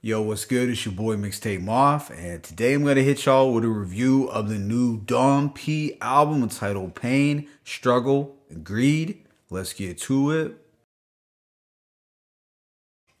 Yo, what's good? It's your boy Mixtape Moth, and today I'm gonna hit y'all with a review of the new Dom P album entitled Pain, Struggle, and Greed. Let's get to it.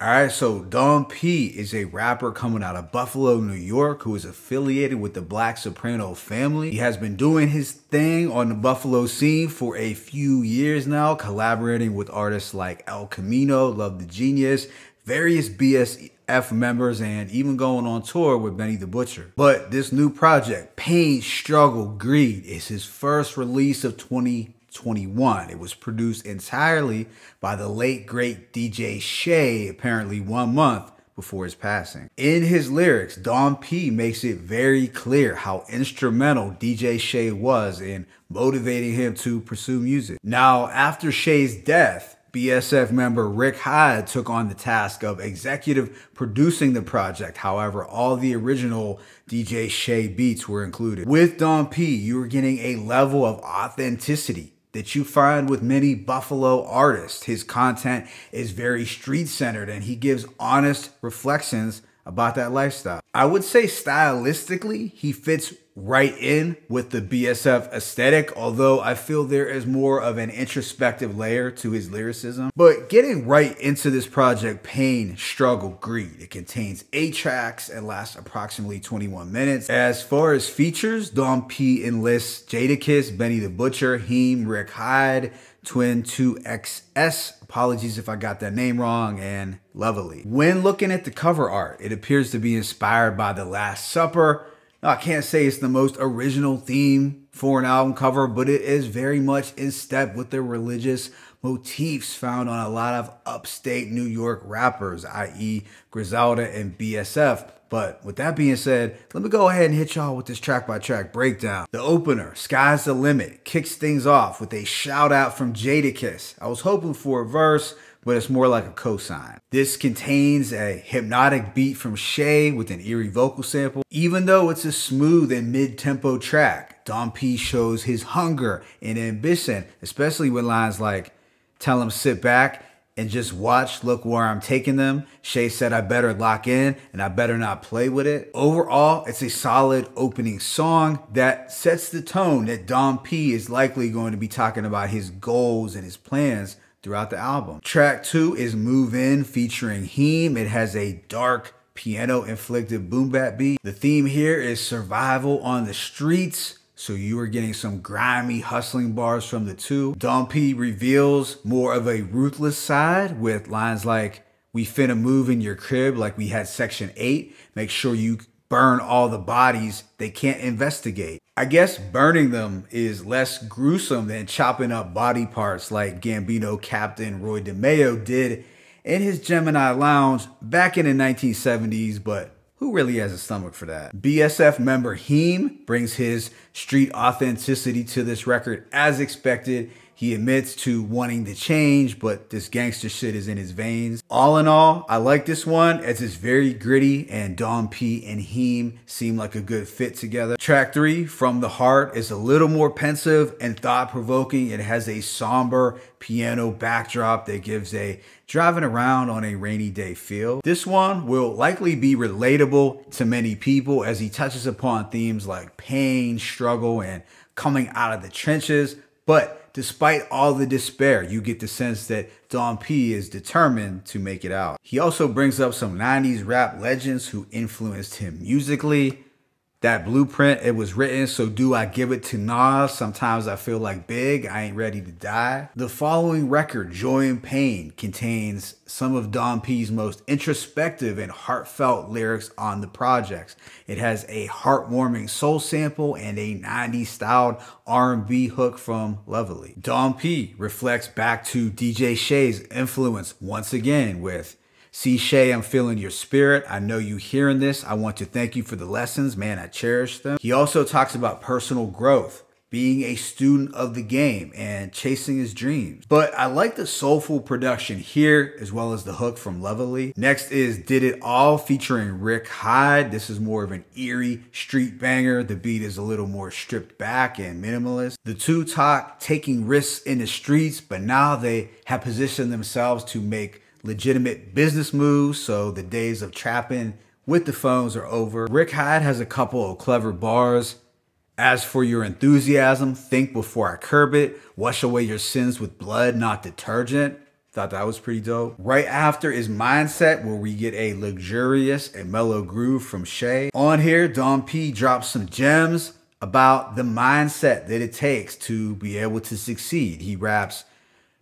Alright, so Dom P is a rapper coming out of Buffalo, New York, who is affiliated with the Black Soprano family. He has been doing his thing on the Buffalo scene for a few years now, collaborating with artists like El Camino, Love the Genius, various BS F members and even going on tour with Benny the Butcher. But this new project, Pain, Struggle, Greed, is his first release of 2021. It was produced entirely by the late great DJ Shay, apparently one month before his passing. In his lyrics, Don P makes it very clear how instrumental DJ Shay was in motivating him to pursue music. Now, after Shay's death, BSF member Rick Hyde took on the task of executive producing the project. However, all the original DJ Shay beats were included. With Don P, you were getting a level of authenticity that you find with many Buffalo artists. His content is very street centered and he gives honest reflections about that lifestyle. I would say stylistically, he fits right in with the BSF aesthetic, although I feel there is more of an introspective layer to his lyricism. But getting right into this project, Pain, Struggle, Greed, it contains eight tracks and lasts approximately 21 minutes. As far as features, Dom P enlists Jadakiss, Benny the Butcher, Heem, Rick Hyde, Twin 2XS. Apologies if I got that name wrong, and Lovely. When looking at the cover art, it appears to be inspired by The Last Supper, I can't say it's the most original theme for an album cover, but it is very much in step with the religious motifs found on a lot of upstate New York rappers, i.e., Griselda and BSF. But with that being said, let me go ahead and hit y'all with this track by track breakdown. The opener, Sky's the Limit, kicks things off with a shout out from Jadakiss. I was hoping for a verse, but it's more like a cosine. This contains a hypnotic beat from Shay with an eerie vocal sample. Even though it's a smooth and mid-tempo track, Don P shows his hunger and ambition, especially with lines like, tell him sit back and just watch, look where I'm taking them. Shay said I better lock in and I better not play with it. Overall, it's a solid opening song that sets the tone that Don P is likely going to be talking about his goals and his plans throughout the album. Track two is Move In featuring Heem. It has a dark piano inflected boom bap beat. The theme here is survival on the streets. So you are getting some grimy hustling bars from the two. Dom P reveals more of a ruthless side with lines like, we finna move in your crib like we had section eight. Make sure you burn all the bodies they can't investigate. I guess burning them is less gruesome than chopping up body parts like Gambino captain Roy DeMeo did in his Gemini Lounge back in the 1970s, but who really has a stomach for that? BSF member Heem brings his street authenticity to this record as expected he admits to wanting to change, but this gangster shit is in his veins. All in all, I like this one as it's very gritty and Dom P and Heem seem like a good fit together. Track three, From the Heart, is a little more pensive and thought provoking. It has a somber piano backdrop that gives a driving around on a rainy day feel. This one will likely be relatable to many people as he touches upon themes like pain, struggle, and coming out of the trenches, but Despite all the despair, you get the sense that Don P is determined to make it out. He also brings up some 90s rap legends who influenced him musically, that blueprint, it was written, so do I give it to Nas? Sometimes I feel like big, I ain't ready to die. The following record, Joy and Pain, contains some of Don P's most introspective and heartfelt lyrics on the projects. It has a heartwarming soul sample and a 90s styled R&B hook from Lovely. Don P reflects back to DJ Shay's influence once again with See, Shay, I'm feeling your spirit. I know you hearing this. I want to thank you for the lessons. Man, I cherish them. He also talks about personal growth, being a student of the game and chasing his dreams. But I like the soulful production here as well as the hook from Lovely. Next is Did It All featuring Rick Hyde. This is more of an eerie street banger. The beat is a little more stripped back and minimalist. The two talk taking risks in the streets, but now they have positioned themselves to make legitimate business moves, so the days of trapping with the phones are over. Rick Hyde has a couple of clever bars. As for your enthusiasm, think before I curb it. Wash away your sins with blood, not detergent. Thought that was pretty dope. Right after is Mindset, where we get a luxurious and mellow groove from Shay. On here, Don P drops some gems about the mindset that it takes to be able to succeed. He raps,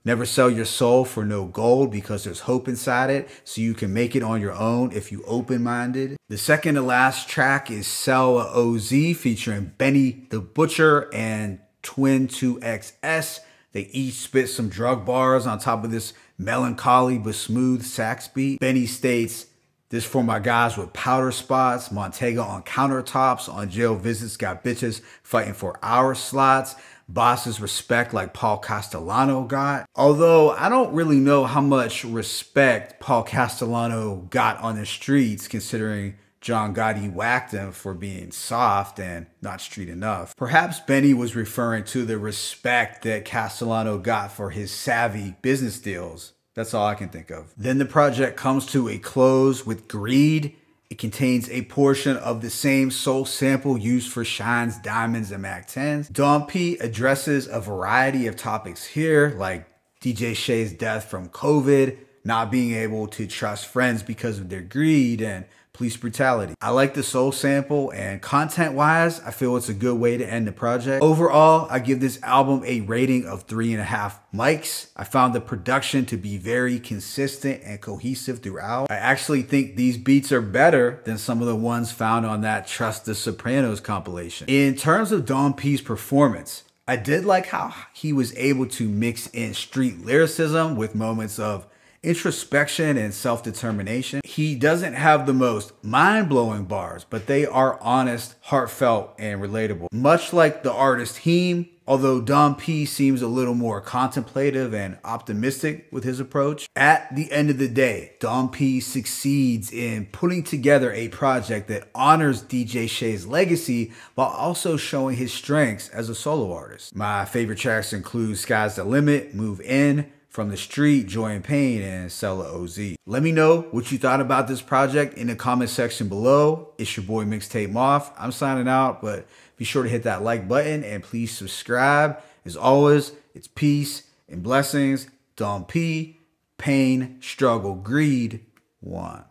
Never sell your soul for no gold because there's hope inside it, so you can make it on your own if you open-minded. The second to last track is Sell a OZ featuring Benny the Butcher and Twin 2XS. They each spit some drug bars on top of this melancholy but smooth sax beat. Benny states, this for my guys with powder spots, Montego on countertops, on jail visits, got bitches fighting for our slots, bosses respect like Paul Castellano got. Although I don't really know how much respect Paul Castellano got on the streets considering John Gotti whacked him for being soft and not street enough. Perhaps Benny was referring to the respect that Castellano got for his savvy business deals. That's all I can think of. Then the project comes to a close with Greed. It contains a portion of the same soul sample used for Shine's Diamonds and Mac 10s. Don P addresses a variety of topics here, like DJ Shay's death from COVID, not being able to trust friends because of their greed, and police brutality. I like the soul sample and content wise, I feel it's a good way to end the project. Overall, I give this album a rating of three and a half mics. I found the production to be very consistent and cohesive throughout. I actually think these beats are better than some of the ones found on that Trust the Sopranos compilation. In terms of Don P's performance, I did like how he was able to mix in street lyricism with moments of introspection and self determination. He doesn't have the most mind blowing bars, but they are honest, heartfelt, and relatable. Much like the artist Heem, although Don P seems a little more contemplative and optimistic with his approach, at the end of the day, Don P succeeds in putting together a project that honors DJ Shay's legacy while also showing his strengths as a solo artist. My favorite tracks include Sky's the Limit, Move In, from the Street, Joy and Pain, and Sella OZ. Let me know what you thought about this project in the comment section below. It's your boy Mixtape Moth. I'm signing out, but be sure to hit that like button and please subscribe. As always, it's peace and blessings. Don P, pain, struggle, greed, one.